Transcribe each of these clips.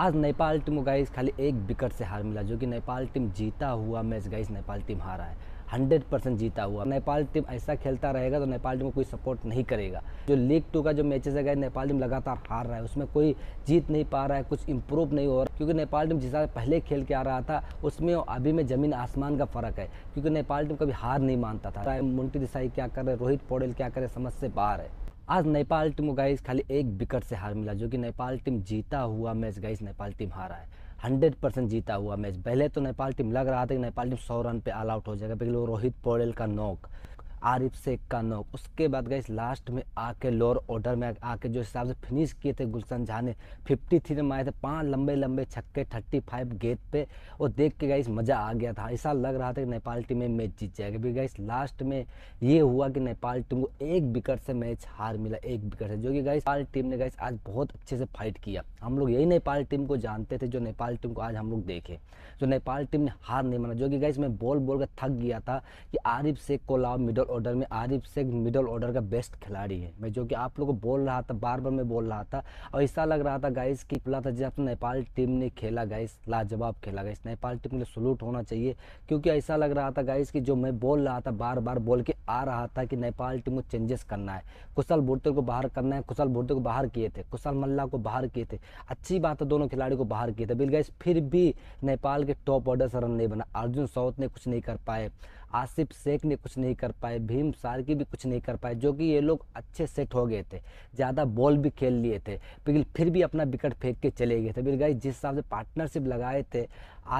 आज नेपाल टीम को गाइस खाली एक विकेट से हार मिला जो कि नेपाल टीम जीता हुआ मैच गाइस नेपाल टीम हारा है हंड्रेड परसेंट जीता हुआ नेपाल टीम ऐसा खेलता रहेगा तो नेपाल टीम को कोई सपोर्ट नहीं करेगा जो लीग टू का जो मैचेस है गए नेपाल टीम लगातार हार रहा है उसमें कोई जीत नहीं पा रहा है कुछ इंप्रूव नहीं हो रहा क्योंकि नेपाल टीम जिसका पहले खेल के आ रहा था उसमें अभी में ज़मीन आसमान का फ़र्क है क्योंकि नेपाल टीम कभी हार नहीं मानता था मुंटी देसाई क्या कर रहे रोहित पौडेल क्या करे समझ से बाहर है आज नेपाल टीम को गाइस खाली एक विकेट से हार मिला जो कि नेपाल टीम जीता हुआ मैच गाइस नेपाल टीम हारा है हंड्रेड परसेंट जीता हुआ मैच पहले तो नेपाल टीम लग रहा था कि नेपाल टीम सौ रन पे ऑल आउट हो जाएगा पहले वो रोहित पौड़ेल का नॉक आरिफ शेख का नोक उसके बाद गए लास्ट में आके लोअर ऑर्डर में आके जो हिसाब से फिनिश किए थे गुलशन झा ने फिफ्टी थ्री में आए थे पाँच लंबे लंबे छक्के थर्टी फाइव गेंद पे और देख के गई मज़ा आ गया था ऐसा लग रहा था कि नेपाल टीम में मैच जीत जाएगा भी गई लास्ट में ये हुआ कि नेपाल टीम को एक विकेट से मैच हार मिला एक विकेट से जो कि गई नेपाल टीम ने गई आज बहुत अच्छे से फाइट किया हम लोग यही नेपाल टीम को जानते थे जो नेपाल टीम को आज हम लोग देखे जो नेपाल टीम ने हार नहीं माना जो कि गई मैं बॉल बोल कर थक गया था कि आरिफ शेख को लाओ मिडल ऑर्डर में आरिफ शेख मिडल ऑर्डर का बेस्ट खिलाड़ी है मैं जो कि आप लोग को बोल रहा था बार बार मैं बोल रहा था और ऐसा लग रहा था गाइस कि खुला था जब नेपाल टीम ने खेला गाइस लाजवाब खेला गाइस नेपाल टीम के लिए सलूट होना चाहिए क्योंकि ऐसा लग रहा था गाइस कि जो मैं बोल रहा था बार बार बोल के आ रहा था कि नेपाल टीम को चेंजेस करना है कुशल भुट्टे को बाहर करना है कुशल भुट्टे को बाहर किए थे कुशल मल्ला को बाहर किए थे अच्छी बात है दोनों खिलाड़ी को बाहर किए थे बिल गाइस फिर भी नेपाल के टॉप ऑर्डर से रन नहीं बना अर्जुन साउथ ने कुछ नहीं कर पाए आसिफ शेख ने कुछ नहीं कर पाए भीम सारकी भी कुछ नहीं कर पाए जो कि ये लोग अच्छे सेट हो गए थे ज़्यादा बॉल भी खेल लिए थे लेकिन फिर भी अपना विकेट फेंक के चले गए थे बिल गाई जिस हिसाब से पार्टनरशिप लगाए थे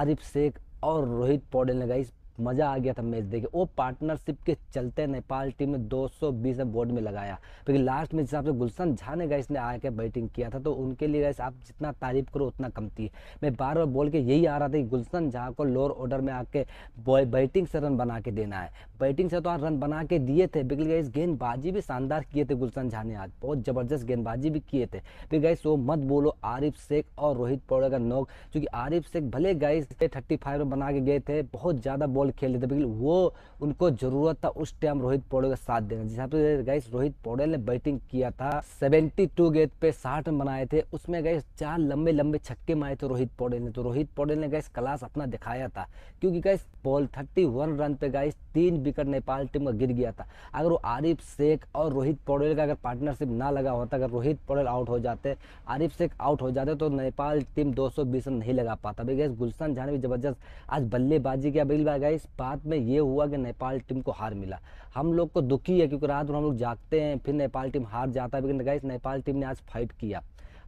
आरिफ शेख और रोहित पौडेल ने गाई मज़ा आ गया था मैच देखे वो पार्टनरशिप के चलते नेपाल टीम ने 220 बीस बोर्ड में लगाया फिर लास्ट में जिस हिसाब से गुलशन झा ने गैस ने आकर बैटिंग किया था तो उनके लिए गैस आप जितना तारीफ करो उतना कम थी मैं बार बार बोल के यही आ रहा था कि गुलशन झा को लोअर ऑर्डर में आके बैटिंग से रन बना के देना है बैटिंग से तो आज रन बना के दिए थे बिकल गए गेंदबाजी भी शानदार किए थे गुलशन झा ने आज बहुत ज़बरदस्त गेंदबाजी भी किए थे फिर गैस वो मत बोलो आरिफ शेख और रोहित पौड़े का नोक चूंकि आरिफ शेख भले गए थर्टी फाइव बना के गए थे बहुत ज़्यादा बॉल बॉल खेल लेते बिल्कुल वो उनको जरूरत था उस टाइम रोहित पौड़े का साथ देना जिस हिसाब से गाइस रोहित पोड़े ने बैटिंग किया था 72 गेंद पे साठ रन बनाए थे उसमें गाइस चार लंबे लंबे छक्के मारे थे रोहित पोड़े ने तो रोहित पोड़े ने गैस क्लास अपना दिखाया था क्योंकि गैस बॉल थर्टी रन पे गैस तीन विकेट नेपाल टीम का गिर गया था अगर वो आरिफ शेख और रोहित पौड़ेल का अगर पार्टनरशिप ना लगा होता अगर रोहित पौड़ेल आउट हो जाते आरिफ शेख आउट हो जाते तो नेपाल टीम दो रन नहीं लगा पाता भाई गैस गुलशन झा ने भी जबरदस्त आज बल्लेबाजी किया बिल्कुल गाइस इस बात में ये हुआ कि नेपाल टीम को हार मिला हम लोग को दुखी है क्योंकि रात भर हम लोग जागते हैं फिर नेपाल टीम हार जाता है लेकिन गाइस नेपाल टीम ने आज फाइट किया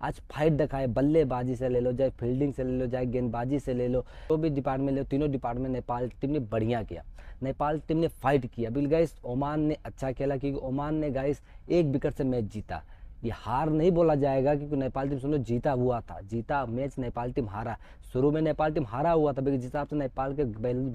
आज फाइट दिखाए बल्लेबाजी से ले लो चाहे फील्डिंग से ले लो चाहे गेंदबाजी से ले लो जो भी डिपार्टमेंट ले लो तीनों डिपार्टमेंट नेपाल टीम ने बढ़िया किया नेपाल टीम ने फाइट किया बिल गाइस ओमान ने अच्छा खेला क्योंकि ओमान ने गाइस एक विकेट से मैच जीता ये हार नहीं बोला जाएगा क्योंकि नेपाल टीम सुनो जीता हुआ था जीता मैच नेपाल टीम हारा शुरू में नेपाल टीम हारा हुआ था जिस हिसाब से नेपाल के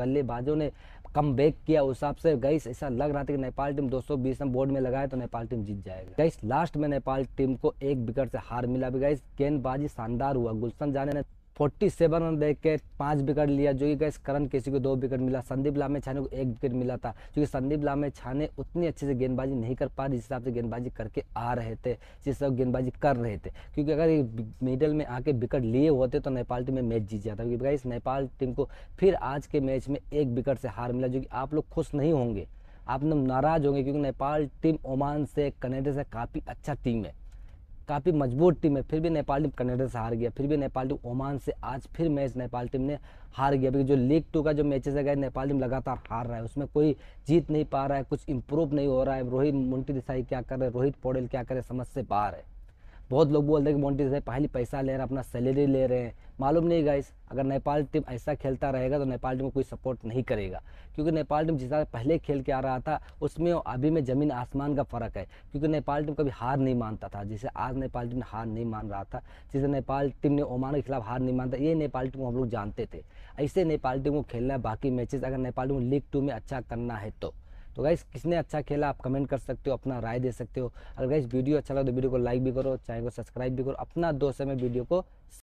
बल्लेबाजों ने कम बैक किया उस हिसाब से गईस ऐसा लग रहा था कि नेपाल टीम 220 रन बोर्ड में लगाए तो नेपाल टीम जीत जाएगा गईस लास्ट में नेपाल टीम को एक विकेट से हार मिला भी गईस गेंदबाजी शानदार हुआ गुलशन जाने ने फोर्टी सेवन रन देख के पाँच विकेट लिया जो कि गैस करण केसी को दो विकेट मिला संदीप लामे छाने को एक विकेट मिला था क्योंकि संदीप लामे छाने उतनी अच्छे से गेंदबाजी नहीं कर पा रहे जिस हिसाब से गेंदबाजी करके आ रहे थे जिस हिसाब गेंदबाजी कर रहे थे क्योंकि अगर ये मिडल में आके विकेट लिए होते तो नेपाल टीम में मैच जीत जाता क्योंकि गैस नेपाल टीम को फिर आज के मैच में एक विकेट से हार मिला जो कि आप लोग खुश नहीं होंगे आप लोग नाराज़ होंगे क्योंकि नेपाल टीम ओमान से कनेडा से काफ़ी अच्छा टीम है काफ़ी मजबूत टीम है फिर भी नेपाल टीम कनाडा से हार गया फिर भी नेपाल टीम ओमान से आज फिर मैच नेपाल टीम ने हार गया क्योंकि जो लीग टू का जो मैचेस है गए नेपाल टीम लगातार हार रहा है उसमें कोई जीत नहीं पा रहा है कुछ इंप्रूव नहीं हो रहा है रोहित मुंटी देसाई क्या कर रहे हैं रोहित पौडेल क्या कर रहे हैं समझ से बाहर है बहुत लोग बोलते हैं कि मोन्टी से पहले पैसा ले रहे हैं अपना सैलरी ले रहे हैं मालूम नहीं गाइस अगर नेपाल टीम ऐसा खेलता रहेगा तो नेपाल टीम को कोई सपोर्ट नहीं करेगा क्योंकि नेपाल टीम जिस तरह पहले खेल के आ रहा था उसमें अभी में ज़मीन आसमान का फ़र्क है क्योंकि नेपाल टीम कभी हार नहीं मानता था जिसे आज नेपाल टीम ने हार नहीं मान रहा था जिसे नेपाल टीम ने ओमान के खिलाफ हार नहीं मानता ये नेपाल टीम को हम लोग जानते थे ऐसे नेपाल टीम को खेलना है बाकी मैचेज अगर नेपाल टीम को लीग टू में अच्छा करना है तो तो गाइस किसने अच्छा खेला आप कमेंट कर सकते हो अपना राय दे सकते हो अगर गाइस वीडियो अच्छा लगा तो वीडियो को लाइक भी करो चैनल को सब्सक्राइब भी करो अपना दोस्त में वीडियो को